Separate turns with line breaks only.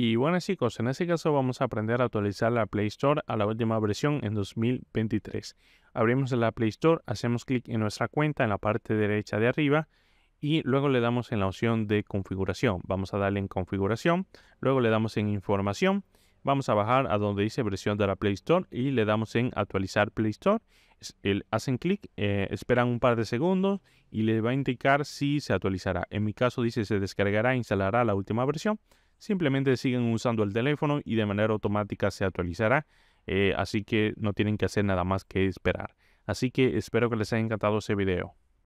Y bueno chicos, en este caso vamos a aprender a actualizar la Play Store a la última versión en 2023. Abrimos la Play Store, hacemos clic en nuestra cuenta en la parte derecha de arriba y luego le damos en la opción de configuración. Vamos a darle en configuración, luego le damos en información, vamos a bajar a donde dice versión de la Play Store y le damos en actualizar Play Store. hacen clic, eh, esperan un par de segundos y les va a indicar si se actualizará. En mi caso dice se descargará e instalará la última versión simplemente siguen usando el teléfono y de manera automática se actualizará. Eh, así que no tienen que hacer nada más que esperar. Así que espero que les haya encantado ese video.